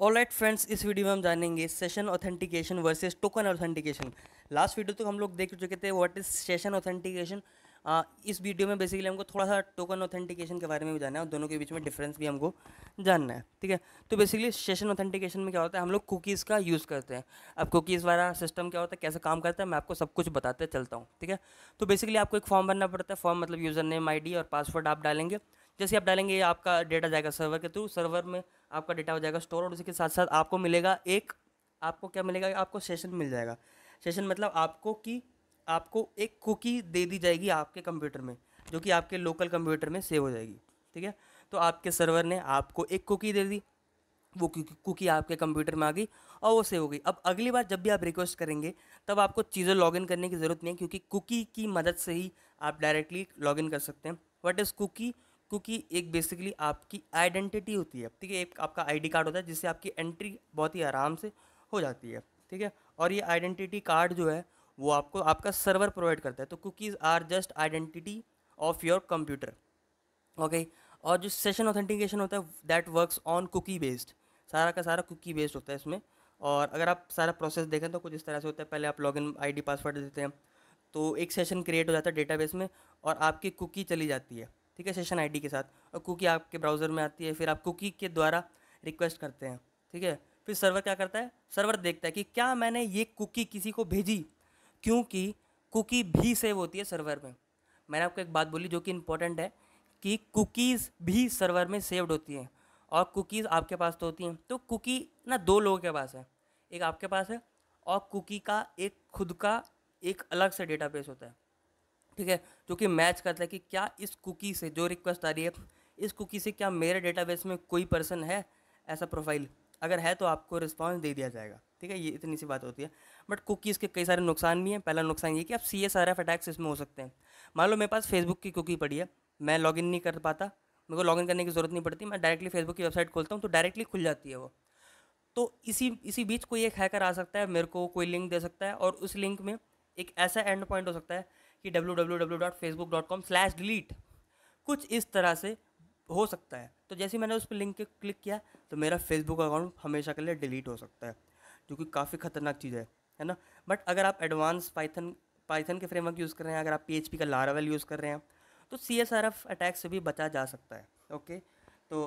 all right friends इस video में हम जानेंगे session authentication versus token authentication last video तो हम लोग देख चुके थे व्हाट इज सेशन ऑथेंटिकेशन इस वीडियो में बेसिकली हमको थोड़ा सा टोकन ऑथेंटिकेशन के बारे में भी जानना है और दोनों के बीच में डिफरेंस भी हमको जानना है ठीक है तो बेसिकली सेशन ऑथेंटिकेशन में क्या होता है हम लोग कुकीज़ का यूज़ करते हैं अब कुकीज़ वाला सिस्टम क्या होता है कैसे काम करता है मैं आपको सब कुछ बताते चलता हूँ ठीक है तो बेसिकली आपको एक फॉर्म भरना पड़ता है फॉर्म मतलब यूज़र नेम आई और पासवर्ड आप डालेंगे जैसे आप डालेंगे आपका डेटा जाएगा सर्वर के थ्रू सर्वर में आपका डेटा हो जाएगा स्टोर और उसी के साथ साथ आपको मिलेगा एक आपको क्या मिलेगा आपको सेशन मिल जाएगा सेशन मतलब आपको कि आपको एक कुकी दे दी जाएगी आपके कंप्यूटर में जो कि आपके लोकल कंप्यूटर में सेव हो जाएगी ठीक है तो आपके सर्वर ने आपको एक कुकी दे दी वो कुकी आपके कंप्यूटर में आ गई और वो सेव हो गई अब अगली बार जब भी आप रिक्वेस्ट करेंगे तब आपको चीज़ें लॉगिन करने की ज़रूरत नहीं है क्योंकि कुकी की मदद से ही आप डायरेक्टली लॉगिन कर सकते हैं वट इज़ कुकी क्योंकि एक बेसिकली आपकी आइडेंटिटी होती है ठीक है एक आपका आईडी कार्ड होता है जिससे आपकी एंट्री बहुत ही आराम से हो जाती है ठीक है और ये आइडेंटिटी कार्ड जो है वो आपको आपका सर्वर प्रोवाइड करता है तो cookies are just identity of your computer okay और जो सेशन ऑथेंटिकेशन होता है that works on cookie based सारा का सारा कुकी बेस्ड होता है इसमें और अगर आप सारा प्रोसेस देखें तो कुछ इस तरह से होता है पहले आप लॉगिन आईडी पासवर्ड देते हैं तो एक सेशन क्रिएट हो जाता है डेटाबेस में और आपकी कुकी चली जाती है ठीक है सेशन आईडी के साथ और कुकी आपके ब्राउज़र में आती है फिर आप कुकी के द्वारा रिक्वेस्ट करते हैं ठीक है फिर सर्वर क्या करता है सर्वर देखता है कि क्या मैंने ये कुकी किसी को भेजी क्योंकि कुकी भी सेव होती है सर्वर में मैंने आपको एक बात बोली जो कि इम्पोर्टेंट है कि कुकीज़ भी सर्वर में सेव्ड होती हैं और कुकीज़ आपके पास तो होती हैं तो कुकी ना दो लोगों के पास है एक आपके पास है और कुकी का एक खुद का एक अलग से डेटाबेस होता है ठीक है जो कि मैच करता है कि क्या इस कुकी से जो रिक्वेस्ट आ रही है इस कुकी से क्या मेरे डेटाबेस में कोई पर्सन है ऐसा प्रोफाइल अगर है तो आपको रिस्पॉन्स दे दिया जाएगा ठीक है ये इतनी सी बात होती है बट कुकीज़ के कई सारे नुकसान भी हैं पहला नुकसान ये कि आप C S R F attacks इसमें हो सकते हैं मान लो मेरे पास फेसबुक की कुकी पड़ी है मैं लॉगिन नहीं कर पाता मेरे को लॉगिन करने की ज़रूरत नहीं पड़ती मैं डायरेक्टली फेसबुक की वेबसाइट खोलता हूँ तो डायरेक्टली खुल जाती है वो तो इसी इसी बीच कोई एक हैकर आ सकता है मेरे को कोई लिंक दे सकता है और उस लिंक में एक ऐसा एंड पॉइंट हो सकता है कि W W W dot Facebook dot com slash delete कुछ इस तरह से हो सकता है तो जैसे मैंने उस पर लिंक के क्लिक किया तो मेरा फेसबुक अकाउंट हमेशा के लिए डिलीट हो सकता है जो कि काफ़ी खतरनाक चीज़ है है ना बट अगर आप एडवांस पाइथन पाइथन के फ्रेमवर्क यूज़ कर रहे हैं अगर आप पी का लारावेल यूज़ कर रहे हैं तो C S R F attack से भी बचा जा सकता है ओके तो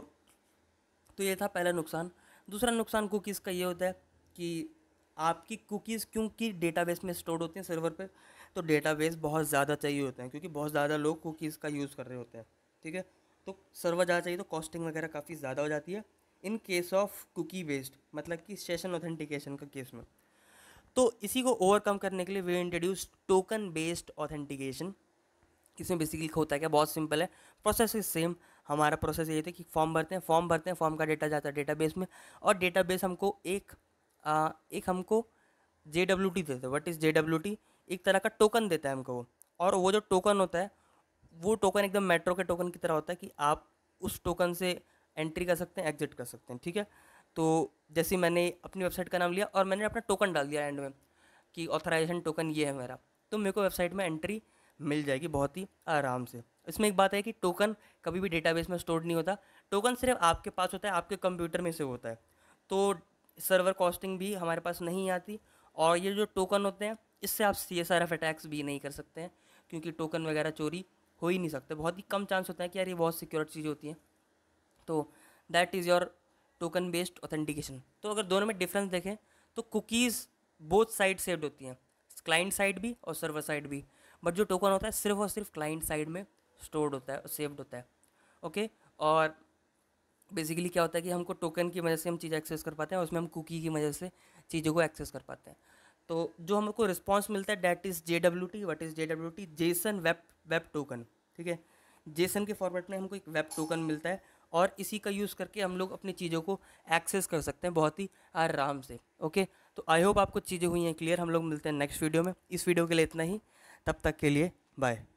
तो ये था पहला नुकसान दूसरा नुकसान कुकीज़ का ये होता है कि आपकी कुकीज़ क्योंकि डेटाबेस में स्टोर होते हैं सर्वर पर तो डेटाबेस बहुत ज़्यादा चाहिए होते हैं क्योंकि बहुत ज़्यादा लोग कुकीज़ का यूज़ कर रहे होते हैं ठीक है तो सर्वर ज़्यादा चाहिए तो कॉस्टिंग वगैरह काफ़ी ज़्यादा हो जाती है in case of cookie based मतलब कि सेशन ऑथेंटिकेशन का केस में तो इसी को ओवरकम करने के लिए वे इंट्रोड्यूस टोकन बेस्ड ऑथेंटिकेशन इसमें बेसिकली होता है क्या बहुत सिंपल है प्रोसेस इज सेम हमारा प्रोसेस ये था कि फॉर्म भरते हैं फॉर्म भरते हैं फॉर्म का डेटा जाता है डेटाबेस में और डेटाबेस हमको एक आ, एक हमको जे डब्ल्यू टी देता है what is J W T एक तरह का टोकन देता है हमको वो और वो जो टोकन होता है वो टोकन एकदम मेट्रो के टोकन की तरह होता है कि आप उस टोकन से एंट्री कर सकते हैं एग्जिट कर सकते हैं ठीक है तो जैसे मैंने अपनी वेबसाइट का नाम लिया और मैंने अपना टोकन डाल दिया एंड में कि ऑथराइजेशन टोकन ये है मेरा तो मेरे को वेबसाइट में एंट्री मिल जाएगी बहुत ही आराम से इसमें एक बात है कि टोकन कभी भी डेटाबेस में स्टोर नहीं होता टोकन सिर्फ आपके पास होता है आपके कंप्यूटर में से होता है तो सर्वर कॉस्टिंग भी हमारे पास नहीं आती और ये जो टोकन होते हैं इससे आप C S R F attacks भी नहीं कर सकते हैं क्योंकि टोकन वगैरह चोरी हो ही नहीं सकते बहुत ही कम चांस होता है कि यार ये बहुत सिक्योर चीज़ होती है तो that is your token based authentication तो अगर दोनों में डिफरेंस देखें तो कुकीज़ बोथ साइड सेव्ड होती हैं क्लाइंट साइड भी और सर्वर साइड भी बट जो टोकन होता है सिर्फ और सिर्फ क्लाइंट साइड में स्टोर्ड होता है और सेव्ड होता है ओके और बेसिकली क्या होता है कि हमको टोकन की वजह से हम चीज़ें एक्सेस कर पाते हैं और उसमें हम कुकी की वजह से चीज़ों को एक्सेस कर पाते हैं तो जो हमको रिस्पॉन्स मिलता है that is J W T what is J W T JSON web web token ठीक है जेसन के फॉर्मेट में हमको एक वेब टोकन मिलता है और इसी का यूज़ करके हम लोग अपनी चीज़ों को एक्सेस कर सकते हैं बहुत ही आराम से ओके तो आई होप आपको चीज़ें हुई हैं क्लियर हम लोग मिलते हैं नेक्स्ट वीडियो में इस वीडियो के लिए इतना ही तब तक के लिए बाय